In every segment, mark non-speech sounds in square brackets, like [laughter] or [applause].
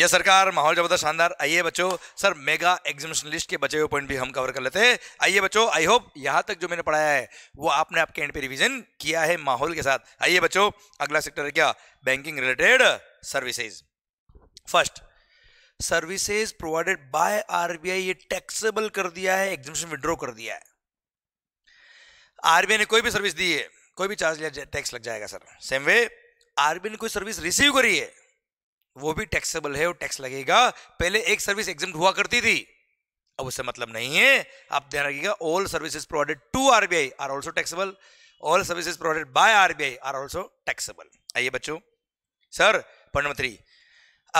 यह सरकार माहौल जबरदस्त शानदार आइए बच्चों सर मेगा एग्जामिनेशन लिस्ट के बचे हुए पॉइंट भी हम कवर कर लेते हैं आइए बच्चों आई होप यहाँ तक जो मैंने पढ़ाया है वो आपने आपके एंड पे रिविजन किया है माहौल के साथ आइए बच्चों अगला सेक्टर है क्या banking related services first services provided by RBI ये टैक्सेबल कर दिया है एग्जामिशन विड्रॉ कर दिया है आरबीआई ने कोई भी सर्विस दी है कोई भी चार्ज लिया टैक्स लग जाएगा सर सेम वे आरबीआई ने कोई सर्विस रिसीव करी है वो भी टैक्सेबल है और टैक्स लगेगा पहले एक सर्विस एग्जाम हुआ करती थी अब उससे मतलब नहीं है आप ध्यान रखिएगा all services provided to RBI are also taxable all services provided by RBI are also taxable आइए बच्चों सर पॉइंट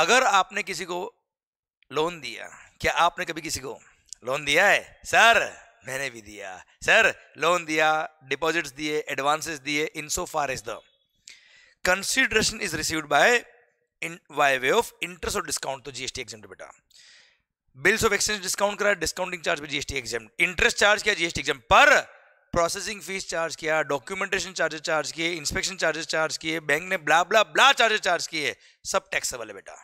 अगर आपने किसी को लोन दिया क्या आपने कभी किसी को लोन दिया है सर मैंने भी दिया सर लोन दिया डिपॉजिट्स दिए एडवांसेस दिए in so far as the consideration is received by in by way of interest और डिस्काउंट तो जीएसटी एग्जाम बेटा बिल्स ऑफ एक्सचेंज डिस्काउंट करा डिस्काउंटिंग चार्ज भी जीएसटी एग्जाम इंटरेस्ट चार्ज किया GST exempt पर processing fees charge किया documentation charges charge किए inspection charges charge किए बैंक ने ब्ला ब्ला ब्ला चार्जेस चार्ज किए सब टैक्सेबल है बेटा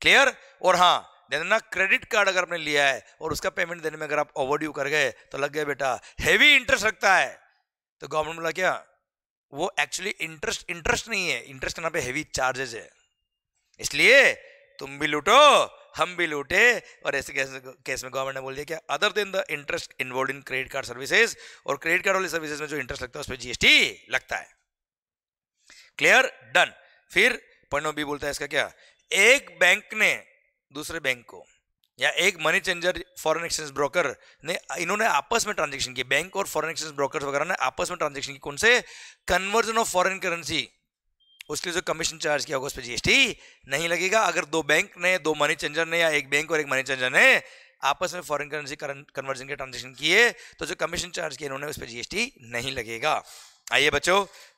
क्लियर और हाँ देना क्रेडिट कार्ड अगर आपने लिया है और उसका पेमेंट देने में अगर आप ओवरड्यू कर गए तो लग गया बेटा हैवी इंटरेस्ट रखता है तो गवर्नमेंट बोला क्या वो एक्चुअली इंटरेस्ट इंटरेस्ट नहीं है इंटरेस्ट यहाँ पे हैवी चार्जेस है इसलिए तुम भी लूटो हम भी लूटे और ऐसे केस, केस में गवर्नमेंट ने बोल दिया कि other than the interest involve in credit card services और क्रेडिट कार्ड वाली सर्विसेज में जो इंटरेस्ट लगता है उस पर जीएसटी लगता है क्लियर डन फिर पॉइंट भी बोलता है इसका क्या एक बैंक ने दूसरे बैंक को या एक money changer foreign exchange broker ने इन्होंने आपस में ट्रांजेक्शन की बैंक और फॉरेन एक्सचेंज ब्रोकर वगैरह ने आपस में ट्रांजेक्शन की कौन से कन्वर्जन ऑफ फॉरेन करेंसी उसके लिए जो कमीशन चार्ज किया होगा उस पर जीएसटी नहीं लगेगा अगर दो बैंक ने दो मनी चेंजर ने या एक बैंक और एक मनी चेंजर ने आपस में फॉरेन करेंसी कन्वर्जन के ट्रांजेक्शन किए तो जो कमीशन चार्ज किया उन्होंने उस पर जीएसटी नहीं लगेगा आइए बच्चों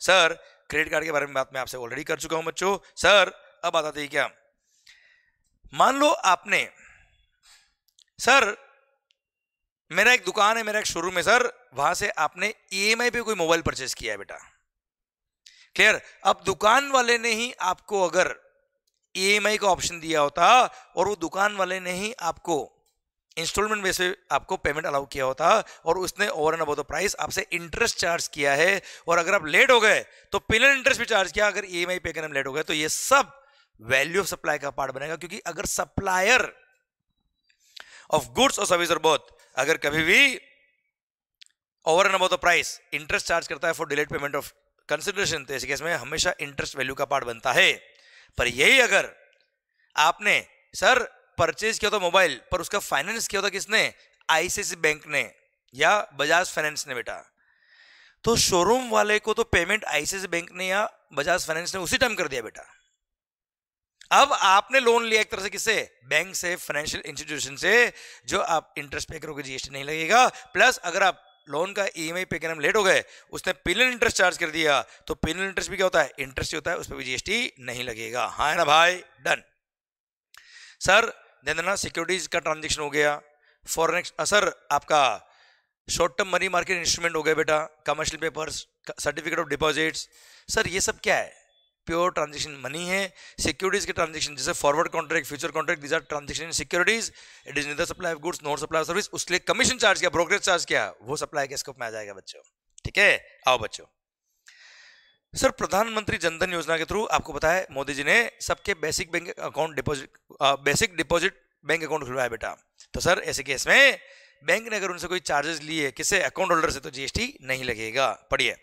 सर क्रेडिट कार्ड के बारे में बात मैं आपसे ऑलरेडी कर चुका हूं बच्चों सर अब आता थी क्या मान लो आपने सर मेरा एक दुकान है मेरा एक शोरूम है सर वहां से आपने ई e पे कोई मोबाइल परचेज किया है बेटा क्लियर अब दुकान वाले ने ही आपको अगर ई e का ऑप्शन दिया होता और वो दुकान वाले ने ही आपको इंस्टॉलमेंट में आपको पेमेंट अलाउ किया होता और उसने over and above the price आपसे इंटरेस्ट चार्ज किया है और अगर आप लेट हो गए तो पिनल इंटरेस्ट भी चार्ज किया अगर ई e पे करने में लेट हो गए तो ये सब वैल्यू ऑफ सप्लाई का पार्ट बनेगा क्योंकि अगर सप्लायर ऑफ गुड्स और सर्विस और बोथ अगर कभी भी over and above the price interest charge करता है for delayed payment of consideration तो ऐसे केस में हमेशा इंटरेस्ट वैल्यू का पार्ट बनता है पर यही अगर आपने सर परचेज किया था मोबाइल पर उसका फाइनेंस किया था किसने आईसीआईसी बैंक ने या बजाज फाइनेंस ने बेटा तो शोरूम वाले को तो पेमेंट आईसीआईसी बैंक ने या बजाज फाइनेंस ने उसी टाइम कर दिया बेटा अब आपने लोन लिया एक तरह से किससे बैंक से फाइनेंशियल इंस्टीट्यूशन से जो आप इंटरेस्ट पे करोगे जीएसटी नहीं लगेगा प्लस अगर आप लोन का ईएमआई e पे करने में लेट हो गए उसने पिनल इंटरेस्ट चार्ज कर दिया तो पिनल इंटरेस्ट भी क्या होता है इंटरेस्ट होता है उस पर भी जीएसटी नहीं लगेगा हाँ है ना भाई डन सर ध्यान देना सिक्योरिटीज का ट्रांजेक्शन हो गया फॉरन सर आपका short term money market instrument हो गया बेटा commercial papers certificate of deposits sir ये सब क्या है प्योर ट्रांजेक्शन मनी है सिक्योरिटीज के ट्रांजेक्शन जैसे forward contract future contract these are transaction in securities it is neither supply of goods not supply service उसके लिए कमीशन चार्ज किया ब्रोकरेज चार्ज किया वो सप्लाई के स्कोप में आ जाएगा बच्चों ठीक है आओ बच्चों सर प्रधानमंत्री जनधन योजना के थ्रू आपको बताया मोदी जी ने सबके basic bank account deposit basic deposit bank account खुलवाया बेटा तो सर ऐसे केस में बैंक ने अगर उनसे कोई चार्जेस लिए किसे अकाउंट होल्डर से तो जीएसटी नहीं लगेगा पढ़िए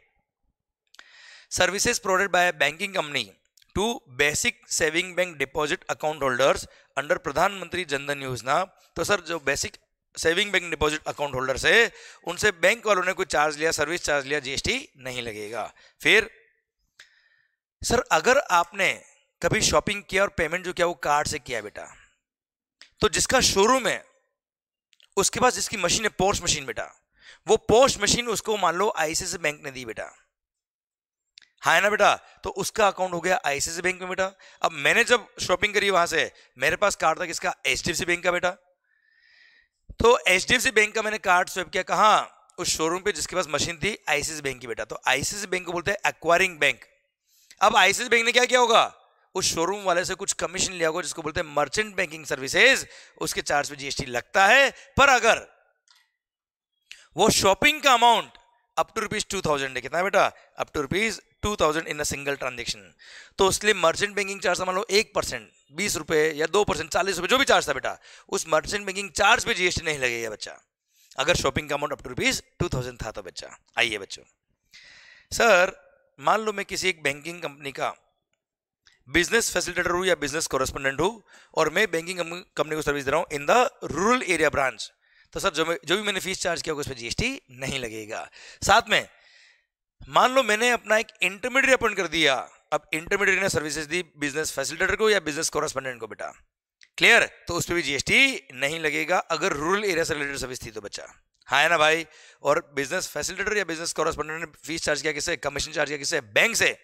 services provided by a banking company to basic saving bank deposit account holders under pradhan mantri jan dhan योजना तो सर जो basic saving bank deposit account holder से उनसे बैंक वालों ने कोई चार्ज लिया सर्विस चार्ज लिया जीएसटी नहीं लगेगा फिर सर अगर आपने कभी शॉपिंग किया और पेमेंट जो किया वो कार्ड से किया बेटा तो जिसका शोरूम है उसके पास जिसकी मशीन है पोस्ट मशीन बेटा वो पोस्ट मशीन उसको मान लो आईसीआईसी बैंक ने दी बेटा हाँ है ना बेटा तो उसका अकाउंट हो गया आईसीआईसी बैंक में बेटा अब मैंने जब शॉपिंग करी वहां से मेरे पास कार्ड था किसका एच बैंक का बेटा तो एच बैंक का मैंने कार्ड स्वेप किया कहा उस शोरूम पे जिसके पास मशीन थी आईसीआईसी बैंक की बेटा तो आईसीआईसी बैंक को बोलते हैं एक्वायरिंग बैंक अब आईसीआईसी बैंक ने क्या किया होगा उस शोरूम वाले से कुछ कमीशन लिया होगा जिसको बोलते हैं मर्चेंट बैंकिंग सर्विसेज उसके चार्ज पे जीएसटी लगता है पर अगर वो शॉपिंग का amount up to rupees two thousand है कितना बेटा up to rupees two thousand in a single transaction तो उसके लिए मर्चेंट बैंकिंग चार्ज मान लो एक परसेंट बीस रुपये या दो परसेंट चालीस रुपये जो भी चार्ज था बेटा उस मर्चेंट बैंकिंग चार्ज पे जीएसटी नहीं लगेगा बच्चा अगर शॉपिंग का amount up to rupees two thousand था तो बच्चा आइए बच्चों सर मान लो मैं किसी एक बैंकिंग कंपनी का बिजनेस फैसिलिटेटर हूँ या बिजनेस कॉरेस्पोंडेंट हूँ और मैं बैंकिंग कंपनी को सर्विस दे रहा हूँ in the rural area branch तो सर जो जो भी मैंने फीस चार्ज किया होगा उस पर जीएसटी नहीं लगेगा साथ में मान लो मैंने अपना एक इंटरमीडिएट अपॉइंट कर दिया अब इंटरमीडिएट ने सर्विसेज दी बिजनेस फैसिलिटेटर को या बिजनेस कॉरेस्पॉन्डेंट को बेटा क्लियर तो उस पर भी जीएसटी नहीं लगेगा अगर रूरल एरिया से रिलेटेड सर्विस थी तो बच्चा हाँ है ना भाई और बिजनेस फैसिलिटेटर या बिजनेस कॉरेस्पॉन्डेंट ने फीस चार्ज किया किसे कमीशन चार्ज किया किसे बैंक से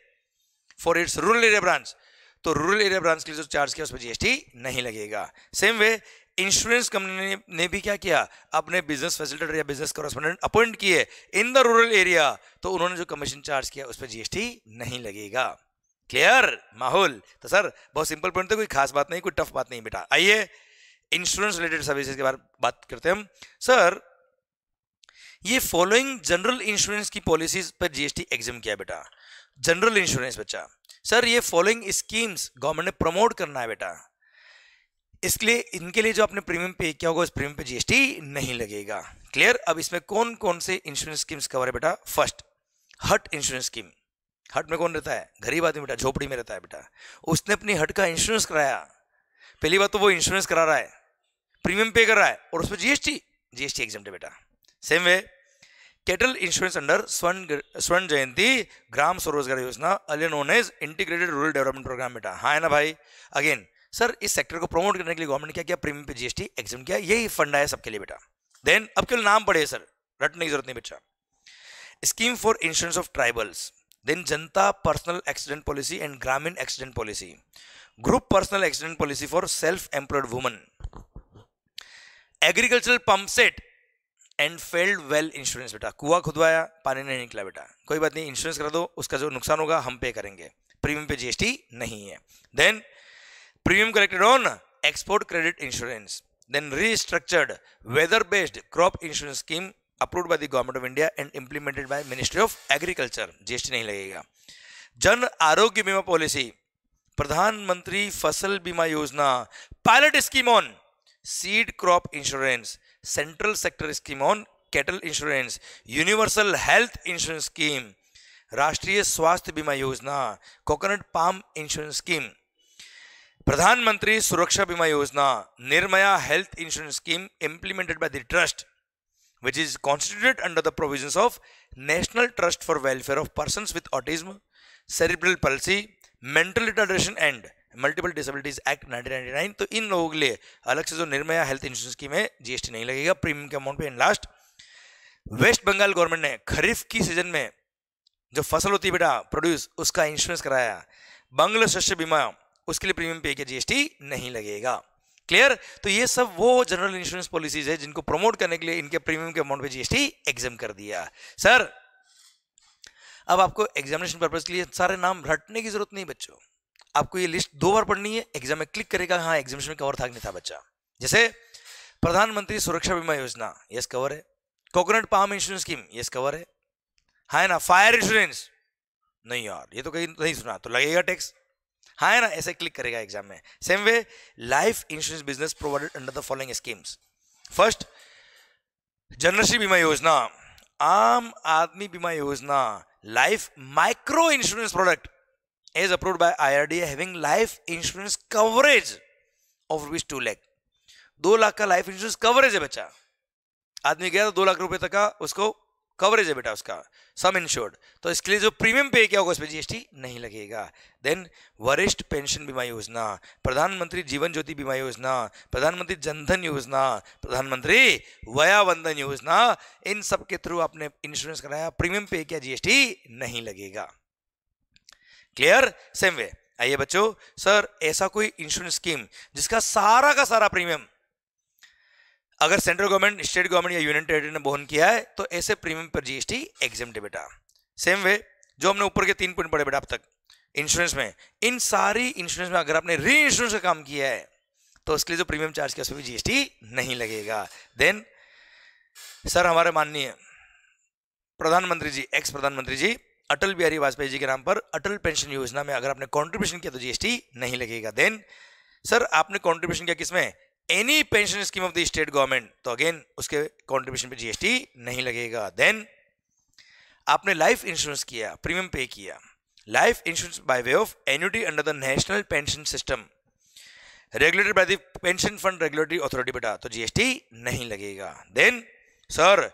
for its rural area branch तो रूरल एरिया ब्रांच के लिए जो चार्ज किया उस पर जीएसटी नहीं लगेगा सेम वे इंश्योरेंस कंपनी ने, भी क्या किया अपने बिजनेस फैसिलिटेटर या बिजनेस कॉरेस्पॉन्डेंट अपॉइंट किए इन द रूरल एरिया तो उन्होंने जो कमीशन चार्ज किया उस पर जीएसटी नहीं लगेगा क्लियर माहौल तो सर बहुत सिंपल पॉइंट था कोई खास बात नहीं कोई टफ बात नहीं बेटा आइए इंश्योरेंस रिलेटेड सर्विसेज के बारे में बात करते हैं हम सर ये फॉलोइंग जनरल इंश्योरेंस की पॉलिसीज पर जीएसटी एग्जाम किया बेटा जनरल इंश्योरेंस बच्चा सर ये फॉलोइंग स्कीम्स गवर्नमेंट ने प्रमोट करना है बेटा लिए इनके लिए जो आपने प्रीमियम पे किया होगा उस प्रीमियम पे जीएसटी नहीं लगेगा क्लियर अब इसमें कौन कौन से इंश्योरेंस स्कीम्स कवर है बेटा फर्स्ट हट इंश्योरेंस स्कीम हट में कौन रहता है गरीब आदमी बेटा झोपड़ी में रहता है बेटा उसने अपनी हट का इंश्योरेंस कराया पहली बात तो वो इंश्योरेंस करा रहा है प्रीमियम पे कर रहा है और उसमें जीएसटी जीएसटी एग्जाम है बेटा same way cattle insurance under Swarn Swarn Jayanti Gram Swarozgar Yojana earlier known as integrated rural development programme बेटा हाँ है ना भाई अगेन सर इस सेक्टर को प्रमोट करने के लिए गवर्नमेंट ने क्या किया प्रीमियम पे जीएसटी एक्सम किया यही फंड आया सबके लिए बेटा देन अब केवल नाम पड़े सर रटने की जरूरत नहीं बच्चा scheme for insurance of tribals then Janata personal accident policy and Gramin accident policy group personal accident policy for self employed woman agricultural pump set and failed well insurance बेटा कुआ खुदवाया पानी नहीं निकला बेटा कोई बात नहीं इंश्योरेंस करा दो उसका जो नुकसान होगा हम पे करेंगे प्रीमियम पे जीएसटी नहीं है then premium collected on export credit insurance then restructured weather based crop insurance scheme approved by the government of india and implemented by ministry of agriculture gst nahi lagega जन आरोग्य बीमा policy प्रधानमंत्री फसल बीमा योजना pilot scheme on seed crop insurance central sector scheme on cattle insurance universal health insurance scheme राष्ट्रीय स्वास्थ्य बीमा योजना कोकोनट पाम इंश्योरेंस स्कीम प्रधानमंत्री सुरक्षा बीमा योजना Niramaya health insurance scheme implemented by the trust which is constituted under the provision of national trust for welfare of person with autism cerebral palsy mental retardation and multiple disabilities act 1999 तो इन लोगों के लिए अलग से जो निर्मया हेल्थ इंश्योरेंस स्कीम है GST नहीं लगेगा प्रीमियम के अमाउंट पे and last West Bengal government ने खरीफ की सीजन में जो फसल होती है बेटा प्रोड्यूस उसका इंश्योरेंस कराया बंगला शस्य बीमा उसके लिए प्रीमियम पे किया जीएसटी नहीं लगेगा क्लियर तो ये सब वो जनरल इंश्योरेंस पॉलिसीज है जिनको प्रमोट करने के लिए इनके प्रीमियम के अमाउंट पे जीएसटी एग्जाम कर दिया सर अब आपको एग्जामिनेशन पर्पज के लिए सारे नाम रटने की जरूरत नहीं बच्चों आपको ये लिस्ट दो बार पढ़नी है एग्जाम में क्लिक करेगा हाँ एग्जामिनेशन में कवर था नहीं था बच्चा जैसे प्रधानमंत्री सुरक्षा बीमा योजना यस कवर है coconut palm insurance scheme yes cover है हाँ ना फायर इंश्योरेंस नहीं यार ये तो कहीं नहीं सुना तो लगेगा टैक्स हाँ है ना ऐसे क्लिक करेगा एग्जाम में same way life insurance business provided under the following schemes first Janashree बीमा योजना आम आदमी बीमा योजना life micro insurance product as approved by IRDA having life insurance coverage of rupees two lakh दो लाख का लाइफ इंश्योरेंस कवरेज है बच्चा आदमी गया तो दो लाख रुपए तक का उसको कवरेज है बेटा उसका सम इंश्योर्ड तो इसके लिए जो प्रीमियम पे किया होगा उस पर जीएसटी नहीं लगेगा देन वरिष्ठ पेंशन बीमा योजना प्रधानमंत्री जीवन ज्योति बीमा योजना प्रधानमंत्री जनधन योजना प्रधानमंत्री वंदन योजना इन सब के थ्रू आपने इंश्योरेंस कराया प्रीमियम पे किया जीएसटी नहीं लगेगा क्लियर सेम वे आइए बच्चों सर ऐसा कोई इंश्योरेंस स्कीम जिसका सारा का सारा प्रीमियम अगर सेंट्रल गवर्नमेंट स्टेट गवर्नमेंट या यूनियन टेरेटरी ने बहन किया है तो ऐसे प्रीमियम पर जीएसटी एग्जाम बेटा सेम वे जो हमने ऊपर के तीन पॉइंट पढ़े बेटा अब तक इंश्योरेंस में इन सारी इंश्योरेंस में अगर आपने री इंश्योरेंस का काम किया है तो उसके लिए जो प्रीमियम चार्ज किया उसमें जीएसटी नहीं लगेगा देन सर हमारे माननीय प्रधानमंत्री जी एक्स प्रधानमंत्री जी अटल बिहारी वाजपेयी जी के नाम पर अटल पेंशन योजना में अगर आपने कॉन्ट्रीब्यूशन किया तो जीएसटी नहीं लगेगा देन सर आपने कॉन्ट्रीब्यूशन किया किसमें any pension scheme of the state government तो अगेन उसके कॉन्ट्रीब्यूशन पे जीएसटी नहीं लगेगा देन आपने लाइफ इंश्योरेंस किया प्रीमियम पे किया life insurance by way of annuity under the national pension system regulator by the pension fund regulatory authority बेटा तो जीएसटी नहीं लगेगा देन सर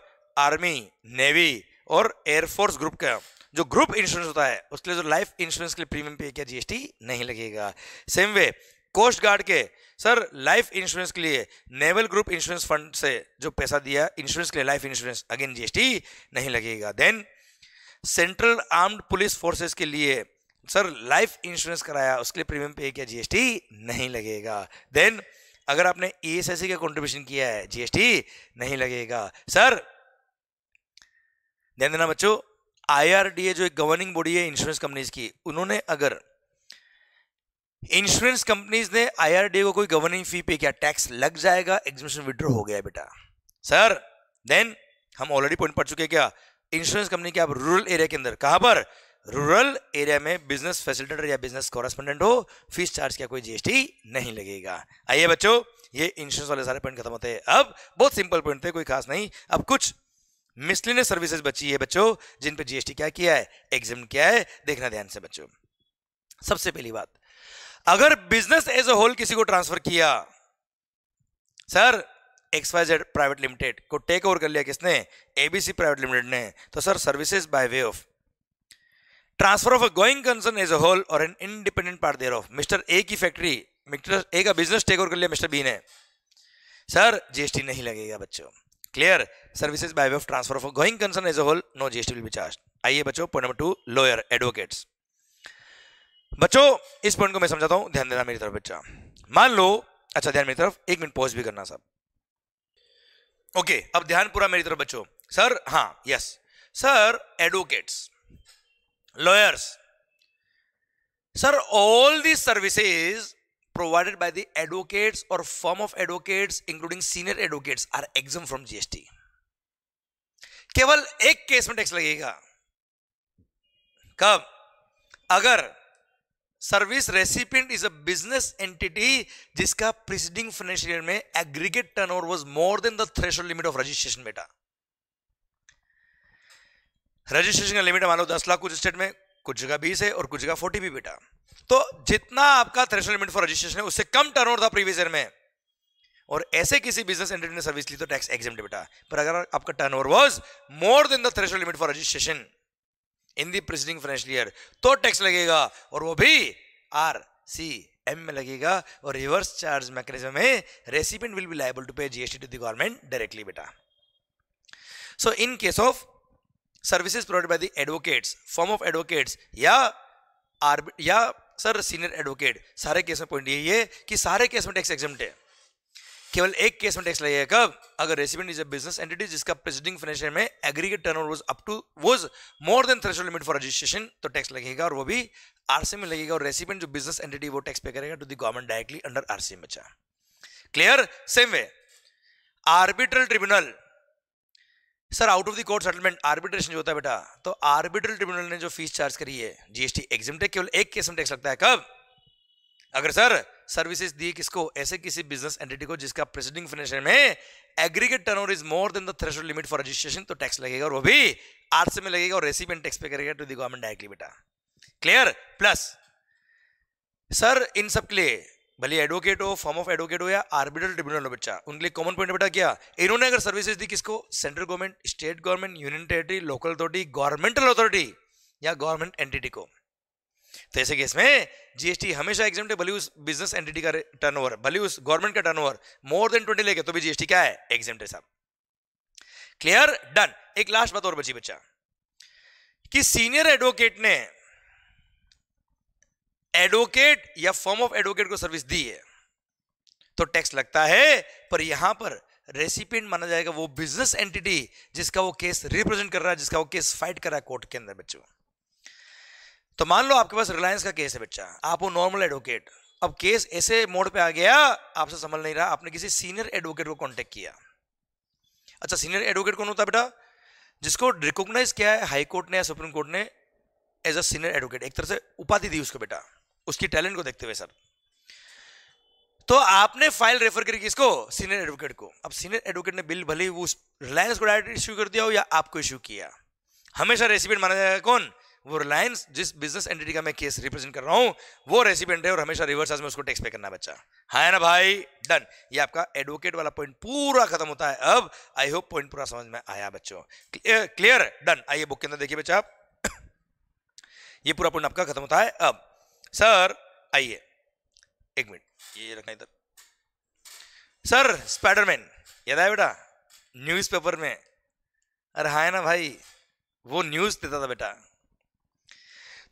आर्मी नेवी और एयरफोर्स ग्रुप का जो ग्रुप इंश्योरेंस होता है उसके लिए जो लाइफ इंश्योरेंस के लिए प्रीमियम पे किया जीएसटी नहीं लगेगा सेम वे कोस्ट गार्ड के सर लाइफ इंश्योरेंस के लिए नेवल ग्रुप इंश्योरेंस फंड से जो पैसा दिया इंश्योरेंस के लिए लाइफ इंश्योरेंस अगेन जीएसटी नहीं लगेगा then central armed police forces के लिए सर लाइफ इंश्योरेंस कराया उसके लिए प्रीमियम पे किया जीएसटी नहीं लगेगा देन अगर आपने ईएसआईसी का कंट्रीब्यूशन किया है जीएसटी नहीं लगेगा सर ध्यान देना बच्चों आईआरडीए जो एक गवर्निंग बॉडी है इंश्योरेंस कंपनीज की उन्होंने अगर इंश्योरेंस कंपनीज ने आईआरडी को कोई गवर्निंग फी पे किया टैक्स लग जाएगा एग्जिबिशन विड्रॉ हो गया बेटा सर देन हम ऑलरेडी पॉइंट पढ़ चुके क्या इंश्योरेंस कंपनी के आप रूरल एरिया के अंदर कहां पर रूरल एरिया में बिजनेस फैसिलिटेटर या बिजनेस कॉरेस्पॉन्डेंट हो फीस चार्ज क्या कोई जीएसटी नहीं लगेगा आइए बच्चों ये इंश्योरेंस वाले सारे पॉइंट खत्म होते हैं अब बहुत सिंपल पॉइंट थे कोई खास नहीं अब कुछ मिसलिन सर्विसेज बची है बच्चों जिन पे जीएसटी क्या किया है एग्जिम क्या है देखना ध्यान से बच्चों सबसे पहली बात अगर बिजनेस एज ए होल किसी को ट्रांसफर किया sir X Y Z private limited को टेक ओवर कर लिया किसने एबीसी प्राइवेट लिमिटेड ने तो sir services by way of transfer of a going concern as a whole और an independent part thereof mister A की factory mister A का business take over कर लिया मिस्टर बी ने sir GST नहीं लगेगा बच्चों clear services by way of transfer of a going concern as a whole no GST will be charge आइए बच्चों point number two lawyer advocates बच्चों इस पॉइंट को मैं समझाता हूं ध्यान देना मेरी तरफ बच्चा मान लो अच्छा ध्यान मेरी तरफ एक मिनट पॉज भी करना साहब ओके अब ध्यान पूरा मेरी तरफ बच्चों सर हाँ yes sir advocates lawyers sir all the services provided by the advocates और form of advocates including senior advocates are exam from GST केवल एक केस में टैक्स लगेगा कब अगर service recipient is a business entity जिसका preceding financial year में aggregate turnover was more than the threshold limit of registration बेटा registration का लिमिट मान लो दस लाख कुछ स्टेट में कुछ जगह बीस है और कुछ जगह फोर्टी भी बेटा तो जितना आपका थ्रेशल लिमिट फॉर रजिस्ट्रेशन है उससे कम टर्न था प्रीवियस ईयर में और ऐसे किसी बिजनेस एंटिटी ने सर्विस ली तो टैक्स एग्जाम बेटा पर अगर आपका turnover was more than the threshold limit for registration in the preceding financial year तो टैक्स लगेगा और वो भी आर सी एम में लगेगा और रिवर्स चार्ज मैकेनिज्म में recipient will be liable to pay GST to the government directly बेटा so in case of services provide by the advocates form of advocates या आर या सर सीनियर एडवोकेट सारे case में पॉइंट यही है कि सारे केस में टैक्स एग्जाम है केवल एक केस में टैक्स लगेगा कब अगर recipient is a business entity जिसका प्रेसिडिंग फाइनेंशियल में aggregate turnover was up to was more than threshold limit for registration तो टैक्स लगेगा और वो भी आरसी में लगेगा और रेसिपेंट जो बिजनेस एंटिटी वो टैक्स पे करेगा to the government directly under RC में चाह clear same way arbitral tribunal sir out of the court settlement arbitration जो होता है बेटा तो आर्बिट्रल ट्रिब्यूनल ने जो फीस चार्ज करी है जीएसटी एग्जिम केवल एक केस में टैक्स लगता है कब अगर सर सर्विसेज दिए किसको ऐसे किसी बिजनेस एंटिटी को जिसका प्रेसिडिंग फाइनेंशियल में aggregate turnover is more than the threshold limit for registration तो टैक्स लगेगा और वो भी आठ से में लगेगा और रेसिपेंट टैक्स पे करेगा टू दी गवर्नमेंट डायरेक्टली बेटा क्लियर प्लस सर इन सब के लिए भले एडवोकेट हो फॉर्म ऑफ एडवोकेट हो या आर्बिटल ट्रिब्यूनल हो बच्चा उनके लिए कॉमन पॉइंट बेटा क्या इन्होंने अगर सर्विसेज दी किसको central government state government union territory local authority governmental authority या गवर्नमेंट एंटिटी को तो ऐसे केस में जीएसटी हमेशा एग्जाम भले उस बिजनेस एंटिटी का टर्न ओवर भले उस गवर्नमेंट का turnover more than twenty लेके तो भी जीएसटी क्या है एग्जाम साहब क्लियर डन एक लास्ट बात और बची बच्चा कि सीनियर एडवोकेट ने एडवोकेट या फॉर्म ऑफ एडवोकेट को सर्विस दी है तो टैक्स लगता है पर यहां पर रेसिपिएंट माना जाएगा वो बिजनेस एंटिटी जिसका वो केस रिप्रेजेंट कर रहा है जिसका वो केस फाइट कर रहा है कोर्ट के अंदर बच्चों तो मान लो आपके पास रिलायंस का केस है बच्चा आप वो नॉर्मल एडवोकेट अब केस ऐसे मोड पे आ गया आपसे संभल नहीं रहा आपने किसी सीनियर एडवोकेट को कांटेक्ट किया अच्छा सीनियर एडवोकेट कौन होता है बेटा जिसको रिकॉग्नाइज किया है हाई कोर्ट ने या सुप्रीम कोर्ट ने एज अ सीनियर एडवोकेट एक तरह से उपाधि दी उसको बेटा उसकी टैलेंट को देखते हुए सर तो आपने फाइल रेफर करी किसको सीनियर एडवोकेट को अब सीनियर एडवोकेट ने बिल भले ही वो रिलायंस को डायरेक्ट इश्यू कर दिया हो या आपको इश्यू किया हमेशा रेसिपेंट माना जाएगा कौन वो रिलायंस जिस बिजनेस एंटिटी का मैं केस रिप्रेजेंट कर रहा हूँ वो रेसिपेंट है और हमेशा रिवर्स आज में उसको टैक्स पे करना बच्चा हाँ ना भाई डन ये आपका एडवोकेट वाला पॉइंट पूरा खत्म होता है अब आई होप पॉइंट पूरा समझ में आया बच्चों क्लियर डन आइए बुक के अंदर देखिए बच्चा [coughs] ये पूरा पॉइंट आपका खत्म होता है अब सर आइए एक मिनट ये रखना इधर सर स्पाइडरमैन याद आया बेटा न्यूज़पेपर में अरे हाँ ना भाई वो न्यूज़ देता था बेटा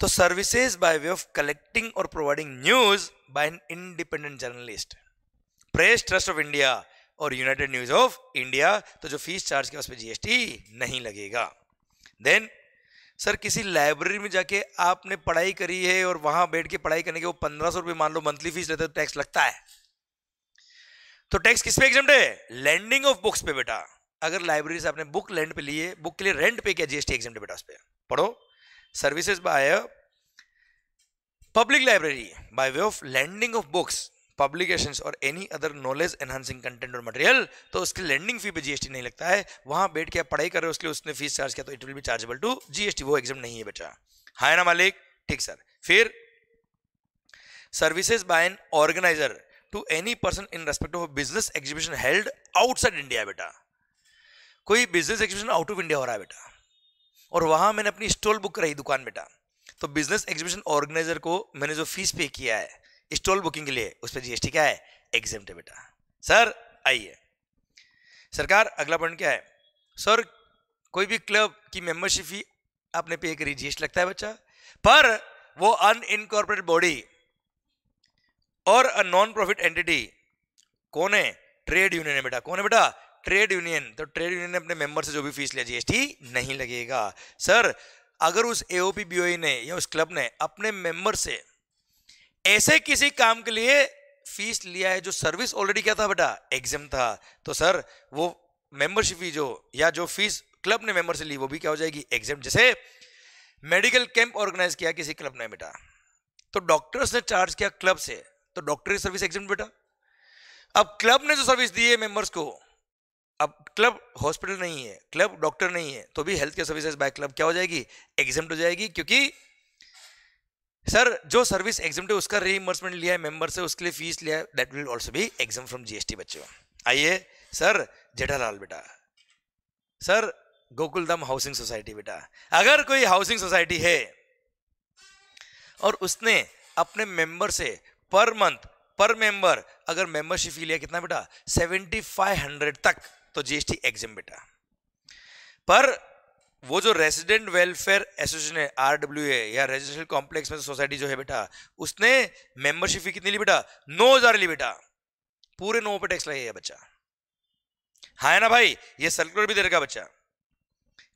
तो services by way of collecting और providing news by an independent journalist press trust of India और यूनाइटेड न्यूज ऑफ इंडिया तो जो फीस चार्ज किया उस पर जीएसटी नहीं लगेगा देन सर किसी लाइब्रेरी में जाके आपने पढ़ाई करी है और वहां बैठ के पढ़ाई करने के वो पंद्रह सौ रुपये मान लो मंथली फीस लेते तो टैक्स लगता है तो टैक्स किस पे एग्जाम है लैंडिंग ऑफ बुक्स पे बेटा अगर लाइब्रेरी से आपने बुक लैंड पे लिए बुक के लिए रेंट पे किया जीएसटी एग्जाम बेटा उस पर पढ़ो services by a public library by way of lending of books publications और any other knowledge enhancing content और मटेरियल तो उसकी लैंडिंग फी पे जीएसटी नहीं लगता है वहां बैठ के आप पढ़ाई कर रहे हो उसके लिए उसने फीस चार्ज किया तो it will be chargeable to GST वो एग्जाम नहीं है बेटा हाय ना मालिक ठीक सर फिर services by an organiser to any person in respect of business exhibition held outside India बेटा कोई business exhibition out of India हो रहा है बेटा और वहाँ मैंने अपनी स्टॉल बुक कराई दुकान बेटा तो बिजनेस एग्जीबिशन ऑर्गेनाइजर को मैंने जो फीस पे किया है स्टॉल बुकिंग के लिए उस पर जीएसटी क्या है एग्जाम है बेटा सर आइए सरकार अगला पॉइंट क्या है सर कोई भी क्लब की मेंबरशिप फी आपने पे करी जीएसटी लगता है बच्चा पर वो अनइनकॉर्पोरेट बॉडी और नॉन प्रॉफिट एंटिटी कौन है ट्रेड यूनियन है बेटा कौन है बेटा ट्रेड यूनियन तो ट्रेड यूनियन ने अपने मेंबर से जो भी फीस लिया जीएसटी नहीं लगेगा सर अगर उस एओपी बीओई e ने या उस क्लब ने अपने मेंबर से ऐसे किसी काम के लिए फीस लिया है जो सर्विस ऑलरेडी क्या था बेटा एग्जाम था तो सर वो मेंबरशिप फी जो या जो फीस क्लब ने मेंबर से ली वो भी क्या हो जाएगी एग्जाम जैसे मेडिकल कैंप ऑर्गेनाइज किया किसी क्लब ने बेटा तो डॉक्टर्स ने चार्ज किया क्लब से तो डॉक्टर की सर्विस एग्जाम बेटा अब क्लब ने जो सर्विस दी है मेंबर्स को अब क्लब हॉस्पिटल नहीं है क्लब डॉक्टर नहीं है तो भी health care services by club क्या हो जाएगी एग्जाम हो जाएगी क्योंकि सर जो सर्विस एग्जाम है उसका रीइम्बर्समेंट लिया है मेंबर से उसके लिए फीस लिया है that will also be exam from GST बच्चों आइए सर जेठालाल बेटा सर गोकुलधाम हाउसिंग सोसाइटी बेटा अगर कोई हाउसिंग सोसाइटी है और उसने अपने मेंबर से पर मंथ पर मेंबर अगर मेंबरशिप फी लिया कितना बेटा सेवेंटी फाइव हंड्रेड तक तो जीएसटी एग्जिम बेटा पर वो जो रेजिडेंट वेलफेयर एसोसिएशन है आर डब्ल्यू ए या रेजिडेंशियल कॉम्प्लेक्स में सोसाइटी जो है बेटा उसने मेंबरशिप फी कितनी ली बेटा नौ हजार ली बेटा पूरे नौ पे टैक्स लगेगा बच्चा हाँ है ना भाई ये सर्कुलर भी दे रखा बच्चा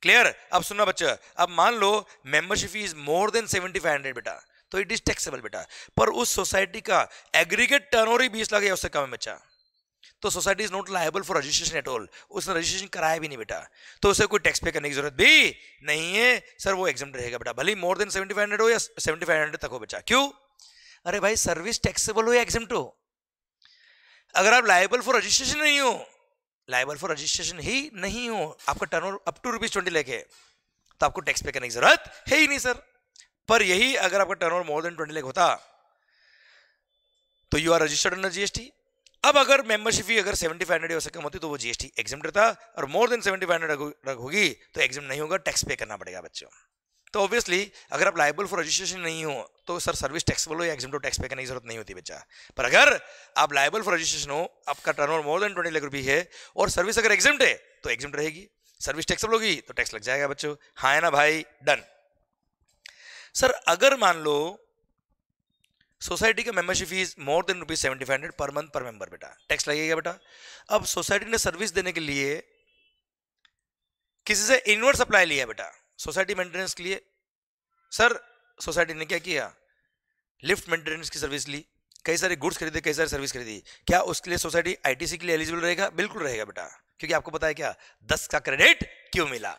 क्लियर अब सुनना बच्चा अब मान लो membership fee is more than seventy five hundred बेटा तो इट इज टैक्सेबल बेटा पर उस सोसाइटी का एग्रीगेट टर्नओवर ही बीस लाख या उससे कम है बच्चा तो society is not liable for registration at all उसने रजिस्ट्रेशन कराया भी नहीं बेटा तो उसे कोई टैक्स पे करने की जरूरत भी नहीं है सर वो एग्जाम रहेगा बेटा भले more than seventy five hundred हो या सेवेंटी फाइव हंड्रेड तक हो बेटा क्यों अरे भाई सर्विस टैक्सेबल हो या एग्जाम हो अगर आप लाइबल फॉर रजिस्ट्रेशन नहीं हो लाइबल फॉर रजिस्ट्रेशन ही नहीं हो आपका turn up to rupees twenty लेके है तो आपको टैक्स पे करने की जरूरत है ही नहीं सर पर यही अगर आपका turn more than twenty lakh होता तो you are registered under GST अब अगर मेंबरशिप फी अगर सेवेंटी फाइव हंड्रेड कम होती तो वो जीएसटी एग्जाम रहता और more than seventy five hundred होगी तो एग्जाम नहीं होगा टैक्स पे करना पड़ेगा बच्चों तो ऑब्वियसली अगर आप लाइबल फॉर रजिस्ट्रेशन नहीं हो तो सर सर्विस टैक्स बोलो या एग्जाम टैक्स पे करने की जरूरत नहीं होती बच्चा पर अगर आप लाइबल फॉर रजिस्ट्रेशन हो आपका turn more than twenty lakh rupee है और सर्विस अगर एग्जाम है तो एग्जाम रहेगी सर्विस टैक्स होगी तो टैक्स लग जाएगा बच्चों हाँ ना भाई डन सर अगर मान लो सोसाइटी का membership fees more than rupees seventy five hundred per month per member बेटा टैक्स लगेगा बेटा अब सोसाइटी ने सर्विस देने के लिए किसी से इनवर्ट सप्लाई लिया बेटा सोसाइटी मेंटेनेंस के लिए सर सोसाइटी ने क्या किया लिफ्ट मेंटेनेंस की सर्विस ली कई सारे गुड्स खरीदे कई सारे सर्विस खरीदी क्या उसके लिए सोसाइटी आईटीसी के लिए एलिजिबल रहेगा बिल्कुल रहेगा बेटा क्योंकि आपको पता है क्या दस का क्रेडिट क्यों मिला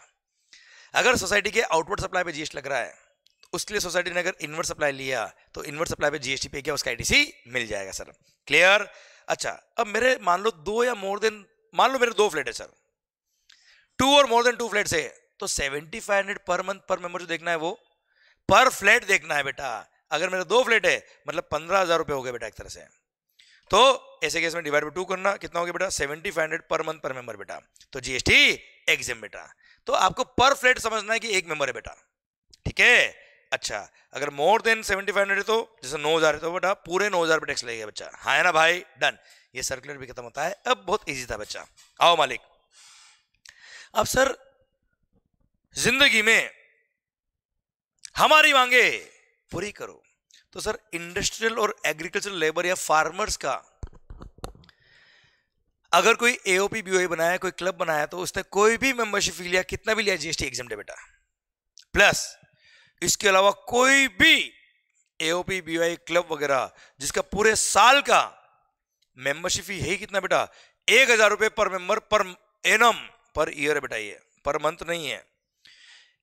अगर सोसाइटी के आउटवर्ड सप्लाई पे जीएसटी लग रहा है उसके लिए सोसाइटी ने अगर इनवर्ट सप्लाई लिया तो इनवर्ट सप्लाई पे जीएसटी पे किया उसका आईटीसी मिल जाएगा सर क्लियर अच्छा अब मेरे मान लो दो या मोर देन मान लो मेरे दो फ्लैट है सर टू और मोर देन टू फ्लैट है तो seventy five hundred per month per member जो देखना है वो पर फ्लैट देखना है बेटा अगर मेरे दो फ्लैट है मतलब पंद्रह हजार रुपए हो गए बेटा एक तरह से तो ऐसे केस में डिवाइड बाई टू करना कितना हो गया बेटा seventy five hundred per month per member बेटा तो जीएसटी एग्जाम बेटा तो आपको पर फ्लैट समझना है कि एक मेंबर है बेटा ठीक है अच्छा अगर more than seventy five hundred तो जैसे नौ हज़ार है तो बेटा पूरे नौ हज़ार पे टैक्स लगेगा बच्चा हाँ है ना भाई डन ये सर्कुलर भी खत्म होता है अब बहुत इजी था बच्चा आओ मालिक अब सर जिंदगी में हमारी मांगे पूरी करो तो सर इंडस्ट्रियल और एग्रीकल्चर लेबर या फार्मर्स का अगर कोई एओपी बीओई बनाया कोई क्लब बनाया तो उसने कोई भी मेंबरशिप फी लिया कितना भी लिया जीएसटी एग्जाम बेटा प्लस इसके अलावा कोई भी एओपी बीवाई क्लब वगैरह जिसका पूरे साल का मेंबरशिप ही है कितना बेटा एक हजार रुपये पर member per annum per year बेटा ये पर मंथ नहीं है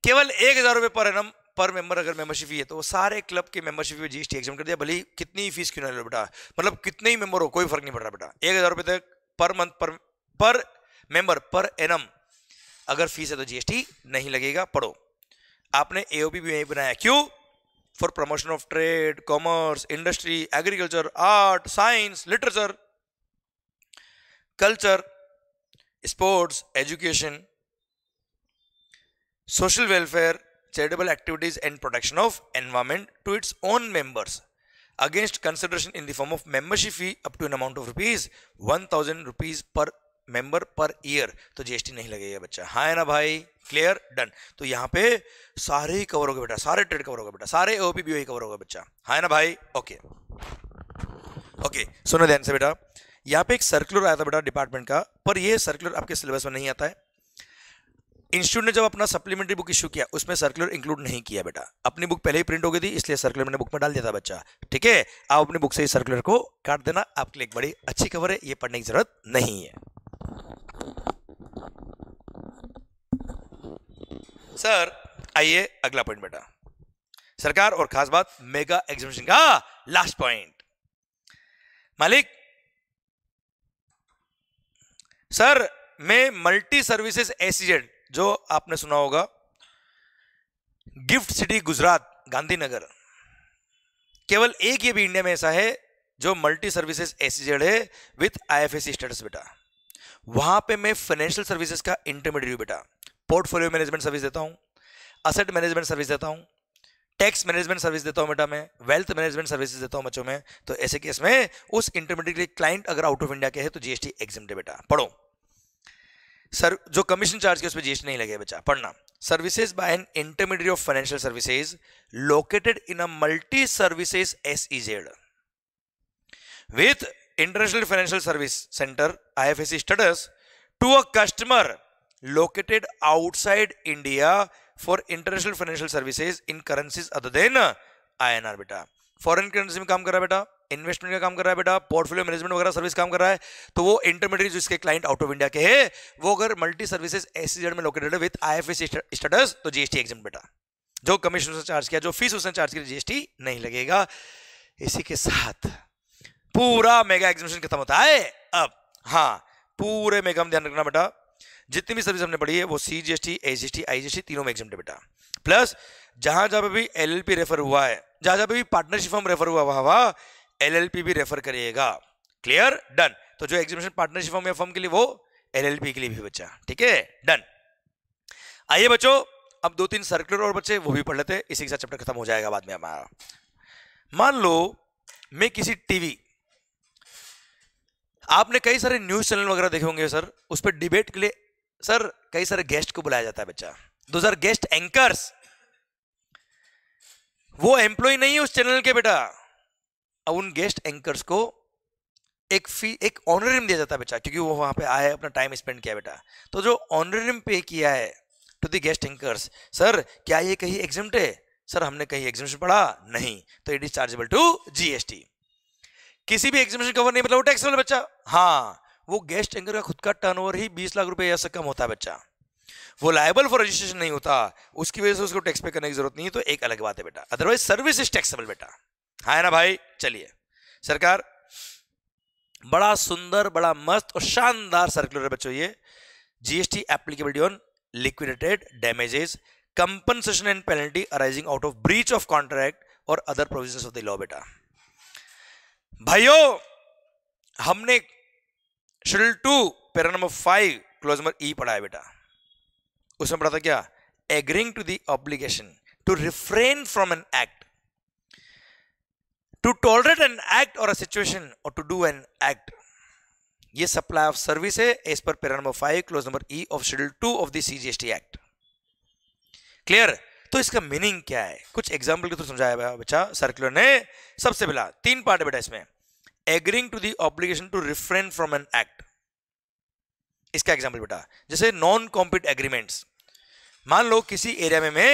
केवल एक हजार रुपए पर एनम पर मेंबर अगर मेंबरशिप ही है तो सारे क्लब के मेंबरशिप में जीएसटी एग्जाम कर दिया भले कितनी फीस क्यों ना लो बेटा मतलब कितने ही मेंबर हो कोई फर्क नहीं पड़ रहा बेटा एक हजार रुपए तक पर मंथ पर पर मेंबर पर एनम अगर फीस है तो जीएसटी नहीं लगेगा पढ़ो आपने एओबी भी वहीं बनाया क्यों for promotion of trade commerce industry agriculture art science literature culture sports education social welfare charitable activities and protection of environment to its own members against consideration in the form of membership fee up to an amount of rupees one thousand rupees per member per year तो GST नहीं लगेगा बच्चा हाँ है ना भाई clear done तो यहाँ पे सारे ही कवर हो गए बेटा सारे ट्रेड कवर हो गए बेटा सारे ओ बी ही कवर हो गए बच्चा हाँ है ना भाई ओके ओके सुनो ध्यान से बेटा यहाँ पे एक सर्कुलर आया था बेटा डिपार्टमेंट का पर ये सर्कुलर आपके सिलेबस में नहीं आता है इंस्टीट्यूट ने जब अपना सप्लीमेंट्री बुक इशू किया उसमें सर्कुलर इंक्लूड नहीं किया बेटा अपनी बुक पहले ही प्रिंट हो गई थी इसलिए सर्कुलर मैंने बुक में डाल दिया था बच्चा ठीक है आप अपनी बुक से ही सर्कुलर को काट देना आपके लिए एक बड़ी अच्छी खबर है ये पढ़ने की जरूरत नहीं है सर आइए अगला पॉइंट बेटा सरकार और खास बात मेगा एग्जीबिशन का लास्ट पॉइंट मालिक सर मैं मल्टी सर्विसेज एसीजेड जो आपने सुना होगा गिफ्ट सिटी गुजरात गांधीनगर केवल एक ये भी इंडिया में ऐसा है जो मल्टी सर्विसेज एसीजेड है विथ आईएफएससी स्टेटस बेटा वहां पे मैं फाइनेंशियल सर्विसेज का इंटरमीडिएट बेटा पोर्टफोलियो मैनेजमेंट सर्विस देता हूँ असेट मैनेजमेंट सर्विस देता हूँ टैक्स मैनेजमेंट सर्विस देता हूँ बेटा मैं वेल्थ मैनेजमेंट सर्विसेज देता हूँ बच्चों में तो ऐसे केस में उस इंटरमीडिएट क्लाइंट अगर आउट ऑफ इंडिया के है तो जीएसटी एग्जाम बेटा पढ़ो सर जो कमीशन चार्ज के उस पर जीएसटी नहीं लगे बच्चा पढ़ना services by an intermediate of financial services located in a multi services SEZ with International Financial Service Center IFSC status to a customer located outside India for international financial services in currencies other than INR बेटा foreign currency में काम कर रहा है बेटा investment का काम कर रहा है बेटा पोर्टफोलियो मैनेजमेंट वगैरह सर्विस काम कर रहा है तो वो इंटरमीडिएट जिसके क्लाइंट आउट ऑफ इंडिया के है वो अगर मल्टी सर्विसेज एसी में लोकेटेड है विद आईएफएससी स्टेटस तो जीएसटी एग्जाम बेटा जो कमीशन उसने चार्ज किया जो फीस उसने चार्ज की जीएसटी नहीं लगेगा इसी के साथ पूरा मेगा एग्जामिनेशन खत्म होता है अब हाँ पूरे मेगा में ध्यान रखना बेटा जितनी भी सर्विस हमने पढ़ी है वो CGST SGST IGST तीनों में एग्जाम बेटा प्लस जहां जहां पे भी एल एल पी रेफर हुआ है जहां जहां पे भी पार्टनरशिप फॉर्म रेफर हुआ वहां वहां एल एल पी भी रेफर करिएगा क्लियर डन तो जो एग्जामिनेशन पार्टनरशिप फॉर्म या फॉर्म के लिए वो एल एल पी के लिए भी बच्चा ठीक है डन आइए बच्चों अब दो तीन सर्कुलर और बच्चे वो भी पढ़ लेते हैं इसी के साथ चैप्टर खत्म हो जाएगा बाद में हमारा मान लो मैं किसी टीवी आपने कई सारे न्यूज चैनल वगैरह देखे होंगे सर उस पर डिबेट के लिए सर कई सारे गेस्ट को बुलाया जाता है बच्चा दो सर गेस्ट एंकर्स वो एम्प्लॉय नहीं है उस चैनल के बेटा अब उन गेस्ट एंकर्स को एक फी एक ऑनरेरियम दिया जाता है बेटा क्योंकि वो वहां पे आया है अपना टाइम स्पेंड किया बेटा तो जो ऑनरेरियम पे किया है to the guest anchors sir क्या ये कहीं एग्जिम्ट है सर हमने कहीं एग्जिमिशन पढ़ा नहीं तो it is chargeable to GST किसी भी एग्जीबिशन कवर नहीं मतलब वो टैक्स वाले बच्चा हाँ वो गेस्ट एंकर का खुद का टर्नओवर ही बीस लाख रुपए या कम होता है बच्चा वो लाइबल फॉर रजिस्ट्रेशन नहीं होता उसकी वजह से उसको टैक्स पे करने की जरूरत नहीं है तो एक अलग बात है बेटा अदरवाइज सर्विस इज टैक्सेबल बेटा हाँ है ना भाई चलिए सरकार बड़ा सुंदर बड़ा मस्त और शानदार सर्कुलर बच्चों ये GST applicability on liquidated damages compensation and penalty arising out of breach of contract और other provision of the law बेटा भाइयों हमने schedule two para number five clause number E पढ़ा है बेटा उसमें पढ़ा था क्या agreeing to the obligation to refrain from an act to tolerate an act और अ सिचुएशन और टू डू एन एक्ट ये सप्लाई ऑफ सर्विस है एज पर para number five clause number E of schedule two of the CGST act clear तो इसका meaning क्या है कुछ एग्जाम्पल के थ्रू तो समझाया बच्चा सर्कुलर ने सबसे पहला तीन पार्ट है बेटा इसमें agreeing to the obligation to refrain from an act इसका एग्जाम्पल बेटा जैसे नॉन कॉम्पिट एग्रीमेंट्स मान लो किसी एरिया में मैं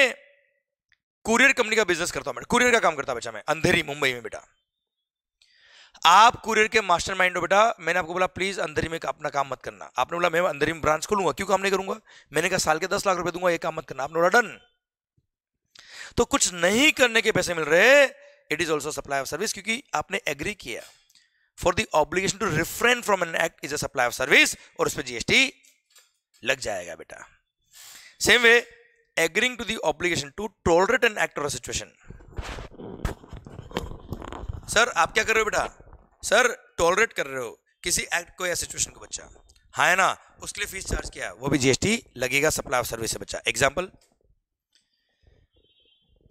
कुरियर कंपनी का बिजनेस करता हूं कुरियर का काम करता बच्चा मैं अंधेरी मुंबई में बेटा आप कुरियर के मास्टर माइंड हो बेटा मैंने आपको बोला प्लीज अंधेरी में अपना काम मत करना आपने बोला मैं अंधेरी में ब्रांच खोलूंगा क्यों काम नहीं करूंगा मैंने कहा साल के दस लाख रुपए दूंगा ये काम मत करना आपने बोला डन तो कुछ नहीं करने के पैसे मिल रहे it is also supply of service क्योंकि आपने एग्री किया for the obligation to refrain from an act is a supply of service और उस पर जीएसटी लग जाएगा बेटा same way agreeing to the obligation to tolerate an act और सिचुएशन सर आप क्या कर रहे हो बेटा सर टॉलरेट कर रहे हो किसी एक्ट को या सिचुएशन को बच्चा हाँ है ना उसके लिए फीस चार्ज किया वो भी जीएसटी लगेगा सप्लाई ऑफ सर्विस से बच्चा एग्जाम्पल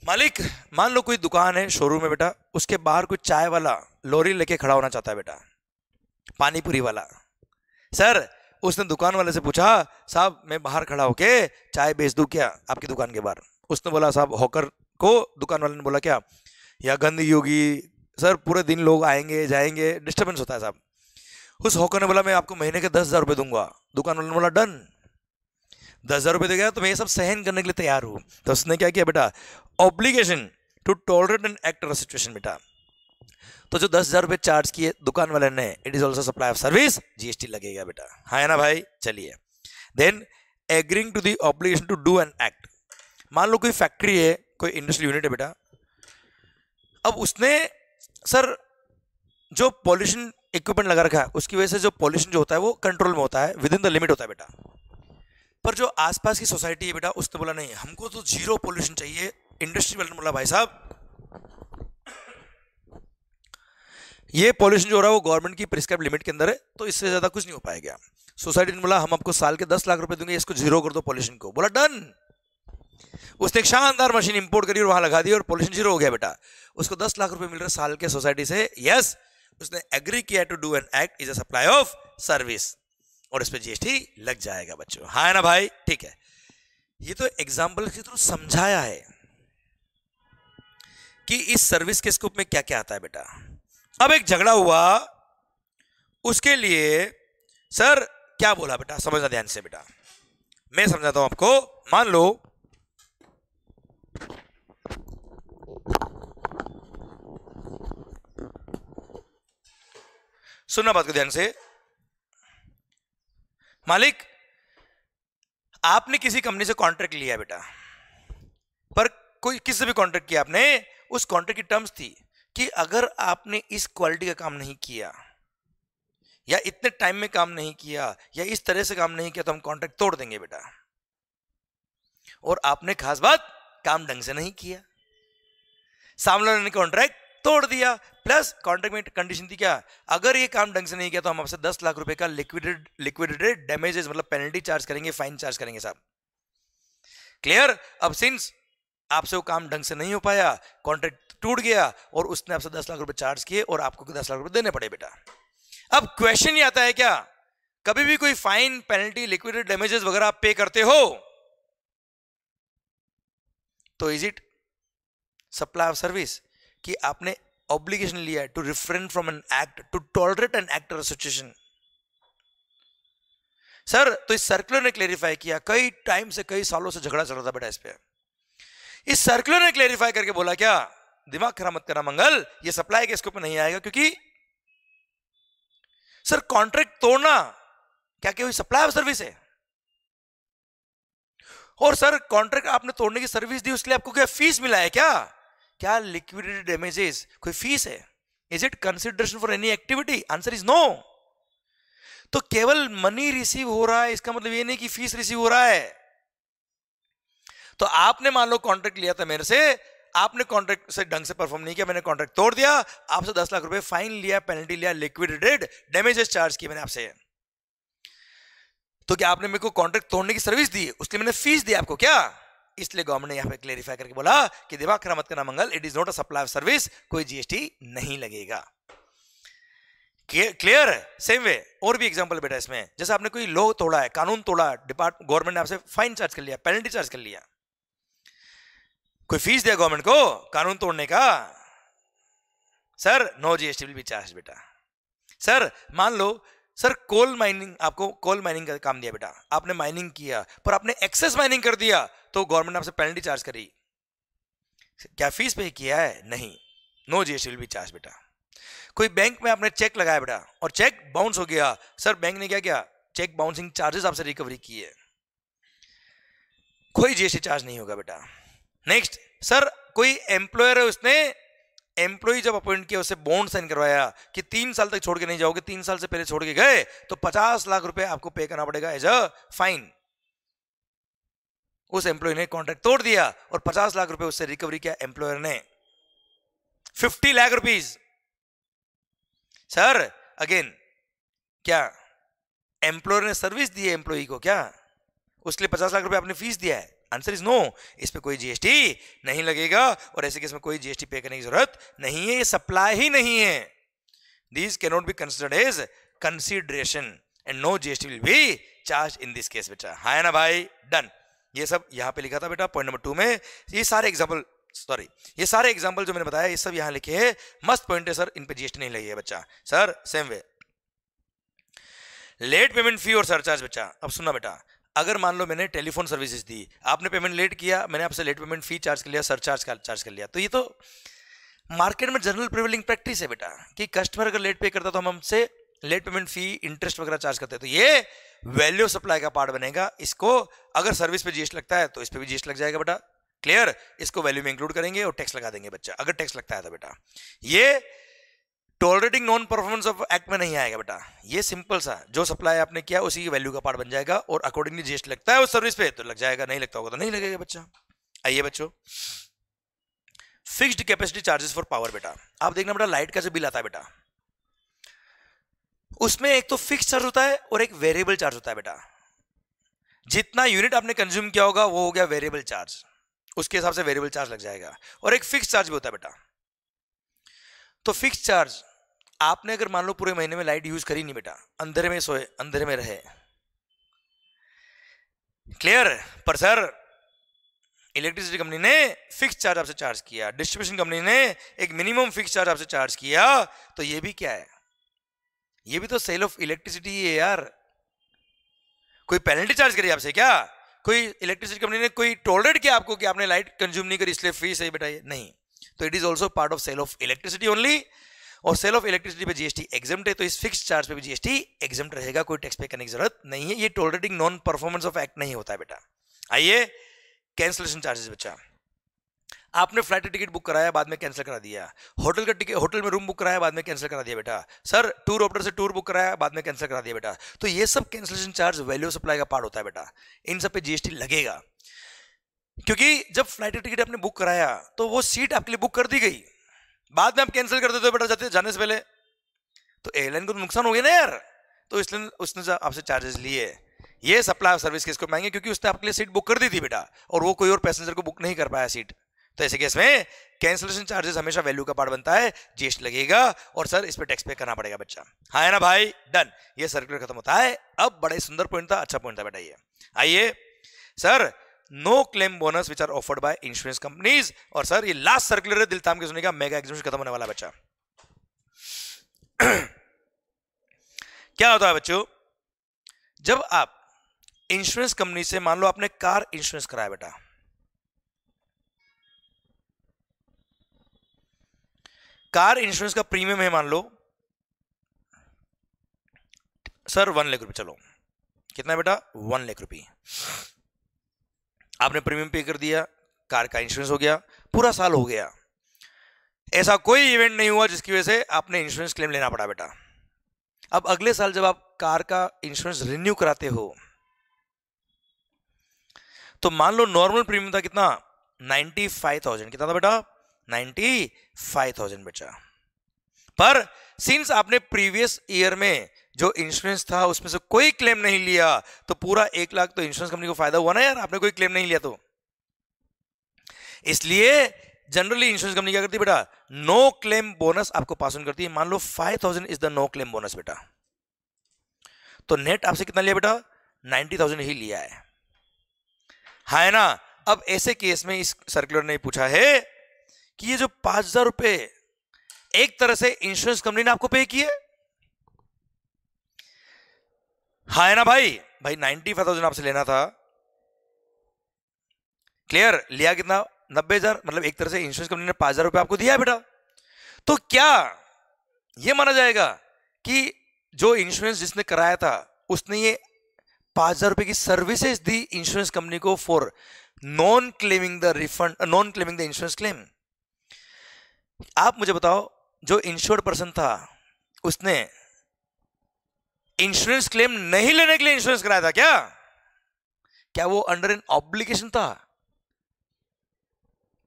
मालिक मान लो कोई दुकान है शोरूम में बेटा उसके बाहर कोई चाय वाला लॉरी लेके खड़ा होना चाहता है बेटा पानीपुरी वाला सर उसने दुकान वाले से पूछा साहब मैं बाहर खड़ा होके चाय बेच दूँ क्या आपकी दुकान के बाहर उसने बोला साहब हॉकर को दुकान वाले ने बोला क्या या गंदगी होगी सर पूरे दिन लोग आएंगे जाएंगे डिस्टर्बेंस होता है साहब उस हॉकर ने बोला मैं आपको महीने के दस हज़ार रुपये दूंगा दुकान वाले ने बोला डन दस हज़ार रुपये देगा तो मैं ये सब सहन करने के लिए तैयार हूँ तो उसने क्या किया बेटा obligation to tolerate and act situation बेटा तो जो दस हज़ार रुपये चार्ज किए दुकान वाले ने it is also supply of service GST लगेगा बेटा हाँ ना भाई चलिए then agreeing to the obligation to do an act मान लो कोई फैक्ट्री है कोई इंडस्ट्री यूनिट है बेटा अब उसने सर जो पॉल्यूशन इक्विपमेंट लगा रखा है उसकी वजह से जो पॉल्यूशन जो होता है वो कंट्रोल में होता है विद इन द लिमिट होता है बेटा पर जो आसपास की सोसाइटी है बेटा उसने बोला नहीं हमको तो जीरो पोल्यूशन चाहिए इंडस्ट्री वाले ने बोला भाई साहब ये पॉल्यूशन जो हो रहा है वो गवर्नमेंट की प्रिस्क्राइब लिमिट के अंदर है तो इससे ज़्यादा कुछ नहीं हो पाया गया सोसाइटी ने बोला हम आपको साल के दस लाख रुपए देंगे इसको जीरो कर दो पॉल्यूशन को बोला डन उसने एक शानदार मशीन इंपोर्ट करी और वहां लगा दी और पॉल्यूशन जीरो हो गया बेटा उसको दस लाख रुपए मिल रहे साल के सोसाइटी से यस उसने एग्री किया to do an act is a supply of service और इस पर जीएसटी लग जाएगा बच्चों हा है ना भाई ठीक है ये तो एग्जाम्पल के थ्रू समझाया है कि इस सर्विस के स्कूप में क्या क्या आता है बेटा अब एक झगड़ा हुआ उसके लिए सर क्या बोला बेटा समझना ध्यान से बेटा मैं समझाता हूं आपको मान लो सुनना बात को ध्यान से मालिक आपने किसी कंपनी से कॉन्ट्रैक्ट लिया बेटा पर कोई किससे भी कॉन्ट्रैक्ट किया आपने उस कॉन्ट्रैक्ट की टर्म्स थी कि अगर आपने इस क्वालिटी का काम नहीं किया या इतने टाइम में काम नहीं किया या इस तरह से काम नहीं किया तो हम कॉन्ट्रैक्ट तोड़ देंगे बेटा और आपने खास बात काम ढंग से नहीं किया सामने ने कॉन्ट्रैक्ट तोड़ दिया प्लस कॉन्ट्रैक्ट में कंडीशन थी क्या अगर ये काम ढंग से नहीं किया तो हम आपसे दस लाख रुपए का लिक्विडेड लिक्विडेटेड डैमेजेस मतलब पेनल्टी चार्ज करेंगे फाइन चार्ज करेंगे साहब क्लियर अब सिंस आपसे वो काम ढंग से नहीं हो पाया कॉन्ट्रैक्ट टूट गया और उसने आपसे दस लाख रुपए चार्ज किए और आपको दस लाख रुपए देने पड़े बेटा अब क्वेश्चन ये आता है क्या कभी भी कोई फाइन पेनल्टी लिक्विडेड डैमेजेस वगैरह आप पे करते हो तो is it supply of service कि आपने ऑब्लिगेशन लिया है to refrain from an act to tolerate an act और सिचुएशन सर तो इस सर्कुलर ने क्लेरिफाई किया कई टाइम से कई सालों से झगड़ा चल रहा था बेटा इस पर इस सर्कुलर ने क्लेरिफाई करके बोला क्या दिमाग खराब मत करना मंगल ये सप्लाई के इसके ऊपर नहीं आएगा क्योंकि सर कॉन्ट्रैक्ट तोड़ना क्या क्या हुई सप्लाई ऑफ सर्विस है और सर कॉन्ट्रैक्ट आपने तोड़ने की सर्विस दी उसके लिए आपको क्या फीस मिला है क्या क्या लिक्विडिटी डेमेजेस कोई फीस है is it consideration for any activity answer is no तो केवल मनी रिसीव हो रहा है इसका मतलब ये नहीं कि फीस रिसीव हो रहा है तो आपने मान लो कॉन्ट्रैक्ट लिया था मेरे से आपने कॉन्ट्रैक्ट से ढंग से परफॉर्म नहीं किया मैंने कॉन्ट्रैक्ट तोड़ दिया आपसे दस लाख रुपए फाइन लिया पेनल्टी लिया लिक्विडेड डेमेजेस चार्ज किया मैंने आपसे तो क्या आपने मेरे को कॉन्ट्रैक्ट तोड़ने की सर्विस दी उसके मैंने फीस दी आपको क्या इसलिए गवर्नमेंट ने यहाँ पे क्लेरिफाई करके बोला कि दिवा खरामत का नाम मंगल it is not a supply of service कोई जीएसटी नहीं लगेगा क्लियर है सेम वे और भी एग्जांपल बेटा इसमें जैसे आपने कोई लॉ तोड़ा है कानून तोड़ा है डिपार्टमेंट गवर्नमेंट ने आपसे फाइन चार्ज कर लिया पेनल्टी चार्ज कर लिया कोई फीस दिया गवर्नमेंट को कानून तोड़ने का sir no GST will be charge बेटा सर मान लो सर कोल माइनिंग आपको कोल माइनिंग का काम दिया बेटा आपने माइनिंग किया पर आपने एक्सेस माइनिंग कर दिया तो गवर्नमेंट आपसे पेनल्टी चार्ज करी क्या फीस पे किया है नहीं no GST will be charge बेटा कोई बैंक में आपने चेक लगाया बेटा और चेक बाउंस हो गया सर बैंक ने क्या किया चेक बाउंसिंग चार्जेस आपसे रिकवरी की है कोई जीएसटी चार्ज नहीं होगा बेटा नेक्स्ट सर कोई एम्प्लॉयर है उसने एम्प्लॉय जब अपॉइंट किया उसे बॉन्ड साइन करवाया कि तीन साल तक छोड़ के नहीं जाओगे तीन साल से पहले छोड़ के गए तो पचास लाख रुपए आपको पे करना पड़ेगा एज अ फाइन उस एम्प्लॉय ने कॉन्ट्रैक्ट तोड़ दिया और पचास लाख रुपए उससे रिकवरी किया एम्प्लॉयर ने fifty lakh rupees sir again क्या एम्प्लॉयर ने सर्विस दी है एम्प्लॉय को क्या उसके लिए पचास लाख रुपए आपने फीस दिया है आंसर इज नो इस पर कोई जीएसटी नहीं लगेगा और ऐसे केस में कोई जीएसटी पे करने की जरूरत नहीं है ये सप्लाई ही नहीं है these cannot be considered as consideration and no GST will be charge in this case बेटा हाँ ना भाई डन ये सब यहाँ पे लिखा था बेटा पॉइंट नंबर टू में ये सारे एग्जाम्पल सॉरी ये सारे एग्जाम्पल जो मैंने बताया ये सब यहाँ लिखे है मस्त पॉइंट है सर इन पे जीएसटी नहीं लगी है बच्चा sir same way late payment fee और सरचार्ज बच्चा अब सुनना बेटा अगर मान लो मैंने टेलीफोन सर्विसेज दी आपने पेमेंट लेट किया मैंने आपसे लेट पेमेंट फी चार्ज कर लिया सरचार्ज का चार्ज कर लिया तो ये तो मार्केट में जनरल प्रिवेलिंग प्रैक्टिस है बेटा कि कस्टमर अगर लेट पे करता तो हम हमसे लेट पेमेंट फी इंटरेस्ट वगैरह चार्ज करते तो ये वैल्यू सप्लाई का पार्ट बनेगा इसको अगर सर्विस पे जीएसटी लगता है तो इस पर भी जीएसटी लग जाएगा बेटा क्लियर इसको वैल्यू में इंक्लूड करेंगे और टैक्स लगा देंगे बच्चा अगर टैक्स लगता है तो बेटा ये tolerating non performance of act में नहीं आएगा बेटा ये सिंपल सा जो सप्लाई आपने किया उसी की वैल्यू का पार्ट बन जाएगा और अकॉर्डिंगली जीएसटी लगता है उस सर्विस पे तो लग जाएगा नहीं लगता होगा तो नहीं लगेगा बच्चा आइए बच्चों fixed capacity charges for power बेटा आप देखना बेटा लाइट का जो बिल आता है बेटा उसमें एक तो फिक्स चार्ज होता है और एक वेरिएबल चार्ज होता है बेटा जितना यूनिट आपने कंज्यूम किया होगा वो हो गया वेरिएबल चार्ज उसके हिसाब से वेरिएबल चार्ज लग जाएगा और एक फिक्स चार्ज भी होता है बेटा तो फिक्स चार्ज आपने अगर मान लो पूरे महीने में लाइट यूज करी नहीं बेटा अंधेरे में सोए अंधेरे में रहे क्लियर पर सर इलेक्ट्रिसिटी कंपनी ने फिक्स चार्ज आपसे चार्ज किया डिस्ट्रीब्यूशन कंपनी ने एक मिनिमम फिक्स चार्ज आपसे चार्ज किया तो ये भी क्या है ये भी तो सेल ऑफ इलेक्ट्रिसिटी है यार कोई पेनल्टी चार्ज करी आपसे क्या कोई इलेक्ट्रिसिटी कंपनी ने कोई टोलरेट किया आपको कि आपने लाइट कंज्यूम नहीं करी इसलिए फीस है बेटा ये नहीं तो it is also part of sale of electricity only और सेल ऑफ इलेक्ट्रिसिटी पे जीएसटी एग्जाम है तो इस फिक्स चार्ज पे भी जीएसटी एग्जाम रहेगा कोई टैक्स पे करने की जरूरत नहीं है ये tolerating non performance of act नहीं होता है बेटा आइए कैंसलेशन चार्जेस बच्चा आपने फ्लाइट का टिकट बुक कराया बाद में कैंसिल करा दिया होटल का टिकट होटल में रूम बुक कराया बाद में कैंसिल करा दिया बेटा सर टूर ऑपरेटर से टूर बुक कराया बाद में कैंसिल करा दिया बेटा तो ये सब कैंसिलेशन चार्ज वैल्यू सप्लाई का पार्ट होता है बेटा इन सब पे जीएसटी लगेगा क्योंकि जब फ्लाइट का टिकट आपने बुक कराया तो वो सीट आपके लिए बुक कर दी गई बाद में आप कैंसिल कर देते हो बेटा जाते जाने से पहले तो एयरलाइन को तो नुकसान हो गया ना यार तो इसलिए उसने आपसे चार्जेस लिए ये सप्लाई सर्विस किसको मांगे क्योंकि उसने आपके लिए सीट बुक कर दी थी बेटा और वो कोई और पैसेंजर को बुक नहीं कर पाया सीट तो ऐसे केस में कैंसिलेशन चार्जेस हमेशा वैल्यू का पार्ट बनता है जीएसटी लगेगा और सर इस पर टैक्स पे करना पड़ेगा बच्चा हाँ है ना भाई डन ये सर्कुलर खत्म होता है अब बड़ा सुंदर पॉइंट था अच्छा पॉइंट था बेटा ये आइए sir no claim bonus which are offered by insurance companies और सर ये लास्ट सर्कुलर है दिलताम के सुनने का मेगा एग्जामिनेशन खत्म होने वाला बच्चा [clears throat] क्या होता है बच्चों जब आप इंश्योरेंस कंपनी से मान लो आपने कार इंश्योरेंस कराया बेटा कार इंश्योरेंस का प्रीमियम है मान लो सर वन लाख रुपए चलो कितना बेटा वन लाख रुपये आपने प्रीमियम पे कर दिया कार का इंश्योरेंस हो गया पूरा साल हो गया ऐसा कोई इवेंट नहीं हुआ जिसकी वजह से आपने इंश्योरेंस क्लेम लेना पड़ा बेटा अब अगले साल जब आप कार का इंश्योरेंस रिन्यू कराते हो तो मान लो नॉर्मल प्रीमियम था कितना नाइन्टी फाइव थाउजेंड कितना था बेटा नाइन्टी फाइव थाउजेंड बचा पर सिंस आपने प्रीवियस ईयर में जो इंश्योरेंस था उसमें से कोई क्लेम नहीं लिया तो पूरा एक लाख तो इंश्योरेंस कंपनी को फायदा हुआ ना यार आपने कोई क्लेम नहीं लिया तो इसलिए जनरली इंश्योरेंस कंपनी क्या करती है बेटा नो क्लेम बोनस आपको पास ऑन करती है मान लो five thousand is the no claim bonus बेटा तो नेट आपसे कितना लिया बेटा नाइन्टी थाउजेंड ही लिया है हाँ ना अब ऐसे केस में इस सर्कुलर ने पूछा है कि ये जो पांच हजार रुपए एक तरह से इंश्योरेंस कंपनी ने आपको पे किए हा है ना भाई भाई नाइनटी फाइव थाउजेंड आपसे लेना था क्लियर लिया कितना नब्बे हजार मतलब एक तरह से इंश्योरेंस कंपनी ने पांच हजार रुपए आपको दिया बेटा तो क्या यह माना जाएगा कि जो इंश्योरेंस जिसने कराया था उसने ये पांच हजार रुपए की सर्विसेज दी इंश्योरेंस कंपनी को for non claiming the refund non claiming the insurance claim आप मुझे बताओ जो इंश्योर्ड पर्सन था उसने इंश्योरेंस क्लेम नहीं लेने के लिए इंश्योरेंस कराया था क्या क्या वो अंडर एन ऑब्लिगेशन था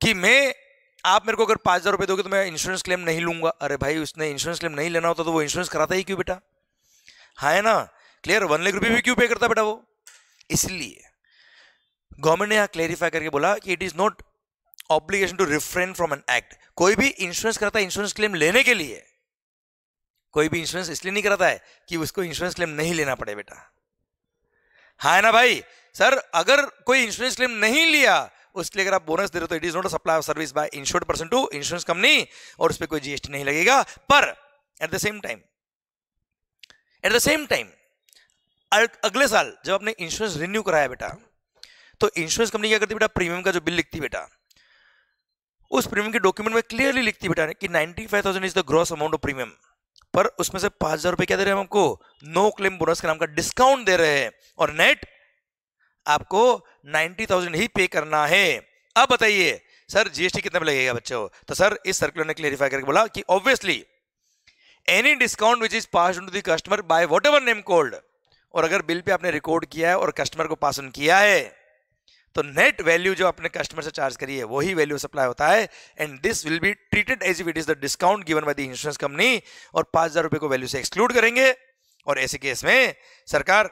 कि मैं आप मेरे को अगर पांच हजार रुपए दोगे तो मैं इंश्योरेंस क्लेम नहीं लूंगा अरे भाई उसने इंश्योरेंस क्लेम नहीं लेना होता तो वो इंश्योरेंस कराता ही क्यों बेटा हाँ है ना क्लियर वन लाख रुपये भी क्यों पे करता बेटा वो इसलिए गवर्नमेंट ने यहां क्लेरिफाई करके बोला कि it is not obligation to refrain from an act कोई भी इंश्योरेंस करता है इंश्योरेंस क्लेम लेने के लिए कोई भी इंश्योरेंस इसलिए नहीं कराता है कि उसको इंश्योरेंस क्लेम नहीं लेना पड़े बेटा हा है ना भाई सर अगर कोई इंश्योरेंस क्लेम नहीं लिया उसके लिए अगर आप बोनस दे रहे हो तो it is not supply of service by insured person to insurance company और उस पर कोई जीएसटी नहीं लगेगा पर at the same time at the same time अगले साल जब आपने इंश्योरेंस रिन्यू कराया बेटा तो इंश्योरेंस कंपनी क्या करती बेटा प्रीमियम का जो बिल लिखती बेटा उस प्रीमियम के डॉक्यूमेंट में क्लियरली लिखती बेटा ने कि ninety five thousand is the gross amount of premium पर उसमें से पांच हजार रुपए क्या दे रहे हैं हमको नो क्लेम बोनस के नाम का डिस्काउंट दे रहे हैं और नेट आपको नाइन्टी थाउजेंड ही पे करना है अब बताइए सर जीएसटी कितने में लगेगा बच्चों तो सर इस सर्कुलर ने क्लेरिफाई करके बोला कि obviously any discount which is pass to customer by whatever name called और अगर बिल पे आपने रिकॉर्ड किया है और कस्टमर को पास ऑन किया है तो नेट वैल्यू जो अपने कस्टमर से चार्ज करी है वही वैल्यू सप्लाई होता है and this will be treated as it is the discount given by the insurance company और पांच हजार रुपए को वैल्यू से एक्सक्लूड करेंगे और ऐसे केस में सरकार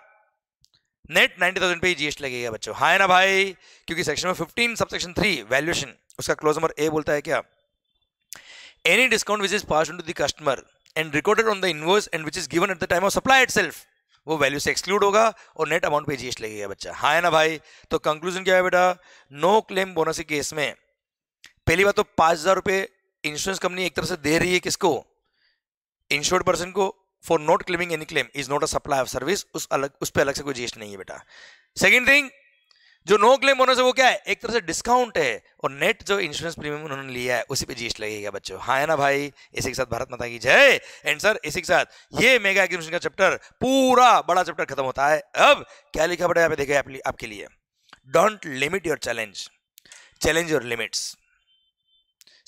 नेट नाइनटी थाउजेंड पे जीएसटी लगेगा बच्चों हाँ ना भाई क्योंकि सेक्शन में fifteen sub section three valuation उसका क्लोज नंबर ए बोलता है क्या any discount which is pass to the customer and recorded on the invoice and which is given at the time of supply it वो value से exclude होगा और net amount पे GST लगेगा बच्चा हाँ है ना भाई तो कंक्लूजन क्या है बेटा नो क्लेम बोनस के केस में पहली बात तो पांच हज़ार रुपए इंश्योरेंस कंपनी एक तरह से दे रही है किसको इंश्योर्ड पर्सन को for not claiming any claim is not a supply of service उस अलग उस पर अलग से कोई जीएसटी नहीं है बेटा सेकेंड थिंग जो नो क्लेम बोनस है वो क्या है एक तरह से डिस्काउंट है और नेट जो इंश्योरेंस प्रीमियम उन्होंने लिया है उसी पे जीएसटी लगेगा बच्चों हाँ है ना भाई इसी के साथ भारत माता की जय एंड सर इसी के साथ ये मेगा एग्जीबिशन का चैप्टर पूरा बड़ा चैप्टर खत्म होता है अब क्या लिखा पड़ा यहाँ पे देखे आप आपके लिए don't limit your challenge challenge your limits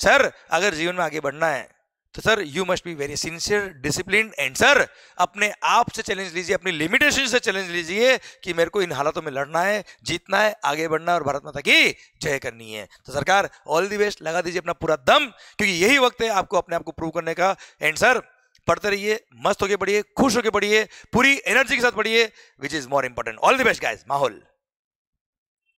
sir अगर जीवन में आगे बढ़ना है तो sir you must be very sincere discipline and sir अपने आप से चैलेंज लीजिए अपनी लिमिटेशन से चैलेंज लीजिए कि मेरे को इन हालातों में लड़ना है जीतना है आगे बढ़ना है और भारत माता की जय करनी है तो सरकार ऑल दी बेस्ट लगा दीजिए अपना पूरा दम क्योंकि यही वक्त है आपको अपने आप को प्रूव करने का एंड सर पढ़ते रहिए मस्त होके पढ़िए खुश होके पढ़िए पूरी एनर्जी के साथ पढ़िए which is more important all the best guys माहौल